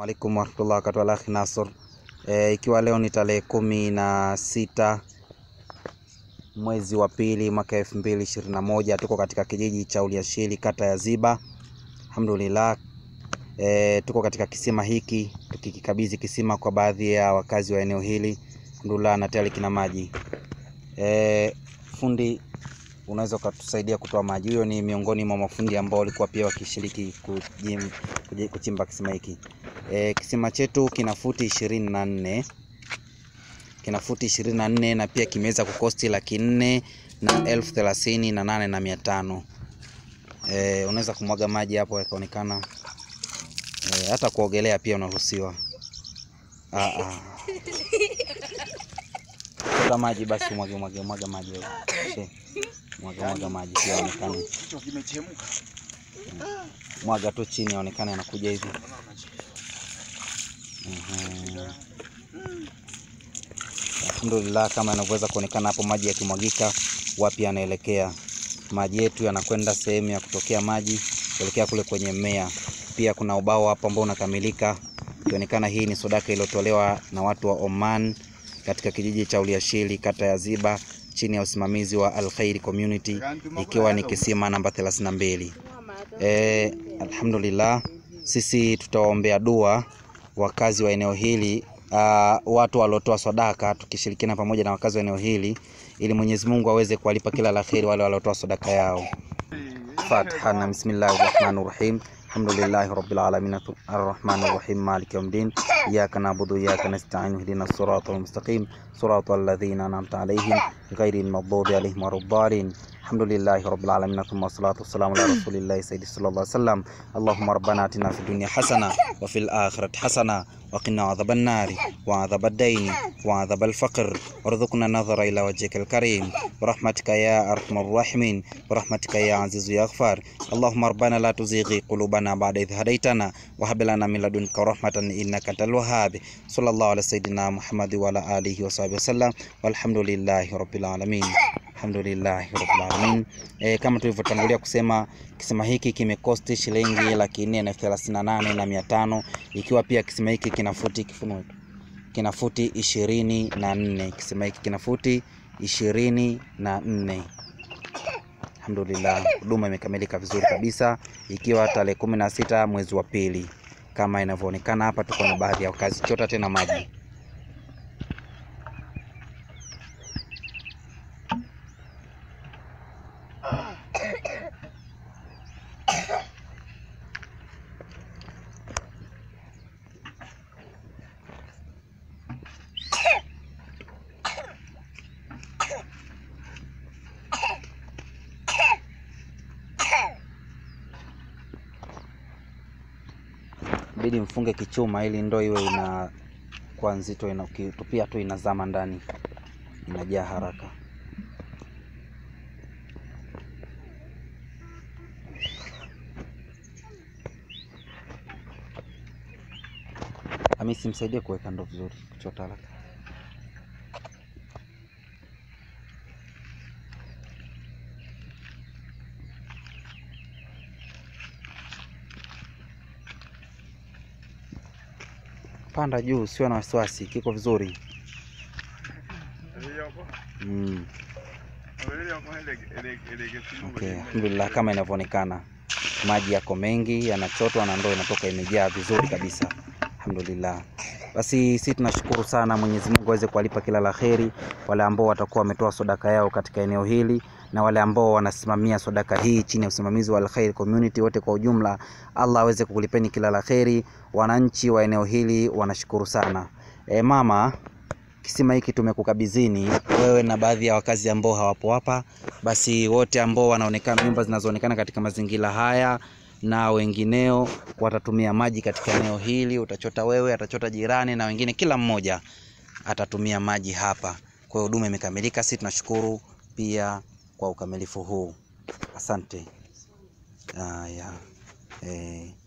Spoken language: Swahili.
Waalaikum warahmatullahi wabarakatuh wa Nasr. E, ikiwa leo ni tarehe kumi na sita mwezi wa pili mwaka elfu mbili ishirini na moja tuko katika kijiji cha Uliashili kata ya Ziba. Alhamdulillah. E, tuko katika kisima hiki tukikikabidhi kisima kwa baadhi ya wakazi wa eneo hili. Alhamdulillah na tayari kina maji. E, fundi unaweza ukatusaidia kutoa maji. Huyo ni miongoni mwa mafundi ambao walikuwa pia wakishiriki kuchimba kisima hiki. E, kisima chetu kina futi 24 kina futi 24 na pia kimeweza kukosti laki nne na elfu thelathini na nane na mia tano. E, unaweza kumwaga maji hapo yakaonekana. E, hata kuogelea pia unaruhusiwa. Ah, ah. Toka maji basi, mwage mwage mwaga maji mwaga mwaga maji pia aonekane, mwaga tu chini aonekane anakuja hivi. Alhamdulillah, kama yanavyoweza kuonekana hapo, maji yakimwagika, wapi yanaelekea maji yetu? Yanakwenda sehemu ya kutokea maji kuelekea kule kwenye mmea. Pia kuna ubao hapo ambao unakamilika, ikionekana hii ni sodaka iliyotolewa na watu wa Oman katika kijiji cha Uliashili, kata ya Ziba, chini ya usimamizi wa Al Community, ikiwa ni kisima namba 32. Eh, alhamdulillah, sisi tutawaombea dua wakazi wa eneo hili uh, watu waliotoa sadaka tukishirikiana pamoja na wakazi wa eneo hili ili Mwenyezi Mungu aweze kuwalipa kila la kheri wale waliotoa sadaka yao. Fatiha na bismillahi rahmani rahim alhamdulillahi rabbil alamin arrahmani rahim maliki yawmiddin iyyaka na'budu wa iyyaka nasta'in ihdinas siratal mustaqim siratal ladzina an'amta alaihim ghairil maghdubi alaihim waladdallin الحمد لله رب العالمين ثم الصلاة والسلام على رسول الله سيد صلى الله عليه وسلم اللهم ربنا اتنا في الدنيا حسنة وفي الآخرة حسنة وقنا عذاب النار وعذاب الدين وعذاب الفقر وارزقنا النظر إلى وجهك الكريم برحمتك يا أرحم الراحمين برحمتك يا عزيز يا غفار اللهم ربنا لا تزيغي قلوبنا بعد إذ هديتنا وهب لنا من لدنك رحمة إنك أنت الوهاب صلى الله على سيدنا محمد وعلى آله وصحبه وسلم والحمد لله رب العالمين alhamdulillah rabbil alamin. E, kama tulivyotangulia kusema kisima hiki kimekosti shilingi laki nne na thelathini na nane na mia tano ikiwa pia kisima hiki kina futi kifunue kina futi ishirini na nne kisima hiki kina futi ishirini na nne Alhamdulillah, huduma imekamilika vizuri kabisa, ikiwa tarehe kumi na sita mwezi wa pili kama inavyoonekana hapa. Tuko na baadhi ya wakazi, chota tena maji. Bidi mfunge kichuma ili ndoo iwe ina kwa nzito, ina ukitupia tu inazama ndani, inajaa haraka. Hamisi, msaidie kuweka ndoo vizuri, kuchota haraka. Panda juu, sio na wasiwasi, kiko vizuri mm. Okay, kama inavyoonekana maji yako mengi yanachotwa na ndoo inatoka imejaa vizuri kabisa, alhamdulillah. Basi sisi tunashukuru sana, Mwenyezi Mungu aweze kuwalipa kila la heri wale ambao watakuwa wametoa sadaka yao katika eneo hili na wale ambao wanasimamia sadaka hii chini ya usimamizi wa Alkhair Community wote kwa ujumla, Allah aweze kukulipeni kila la kheri. Wananchi wa eneo hili wanashukuru sana. E, mama kisima hiki tumekukabidhini wewe na baadhi ya wakazi ambao hawapo hapa, basi wote ambao wanaonekana nyumba zinazoonekana katika mazingira haya na wengineo watatumia maji katika eneo hili. Utachota wewe, atachota jirani na wengine, kila mmoja atatumia maji hapa. Kwa hiyo huduma imekamilika, sisi tunashukuru pia kwa ukamilifu huu. Asante. Ah, Eh.